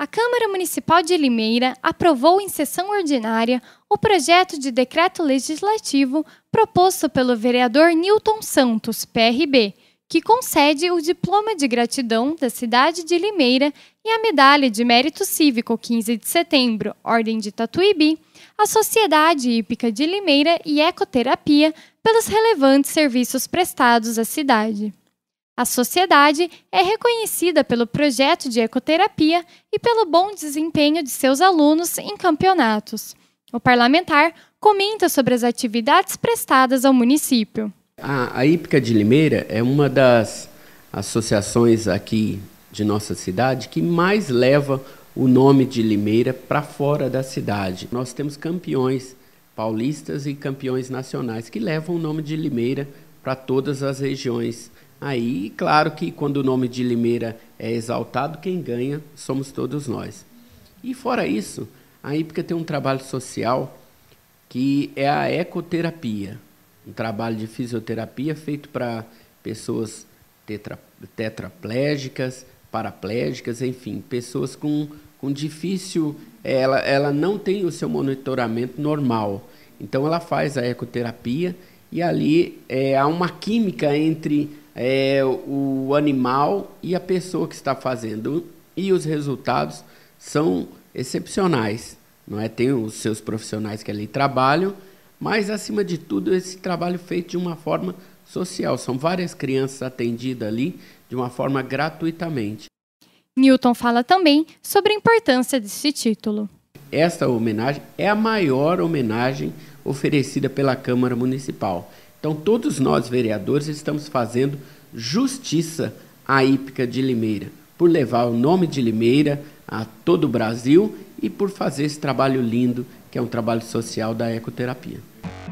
A Câmara Municipal de Limeira aprovou em sessão ordinária o projeto de decreto legislativo proposto pelo vereador Newton Santos, PRB, que concede o Diploma de Gratidão da cidade de Limeira e a Medalha de Mérito Cívico 15 de Setembro, Ordem de Tatuíbi, à Sociedade Hípica de Limeira e Ecoterapia pelos relevantes serviços prestados à cidade. A sociedade é reconhecida pelo projeto de ecoterapia e pelo bom desempenho de seus alunos em campeonatos. O parlamentar comenta sobre as atividades prestadas ao município. A, a Ípica de Limeira é uma das associações aqui de nossa cidade que mais leva o nome de Limeira para fora da cidade. Nós temos campeões paulistas e campeões nacionais que levam o nome de Limeira para todas as regiões Aí, claro que quando o nome de Limeira é exaltado, quem ganha somos todos nós. E fora isso, a IPCA tem um trabalho social que é a ecoterapia, um trabalho de fisioterapia feito para pessoas tetra, tetraplégicas, paraplégicas, enfim, pessoas com, com difícil. Ela, ela não tem o seu monitoramento normal. Então, ela faz a ecoterapia e ali é, há uma química entre é, o animal e a pessoa que está fazendo e os resultados são excepcionais. Não é? Tem os seus profissionais que ali trabalham, mas acima de tudo esse trabalho feito de uma forma social. São várias crianças atendidas ali de uma forma gratuitamente. Newton fala também sobre a importância desse título. Esta homenagem é a maior homenagem oferecida pela Câmara Municipal. Então, todos nós, vereadores, estamos fazendo justiça à hípica de Limeira, por levar o nome de Limeira a todo o Brasil e por fazer esse trabalho lindo, que é um trabalho social da ecoterapia.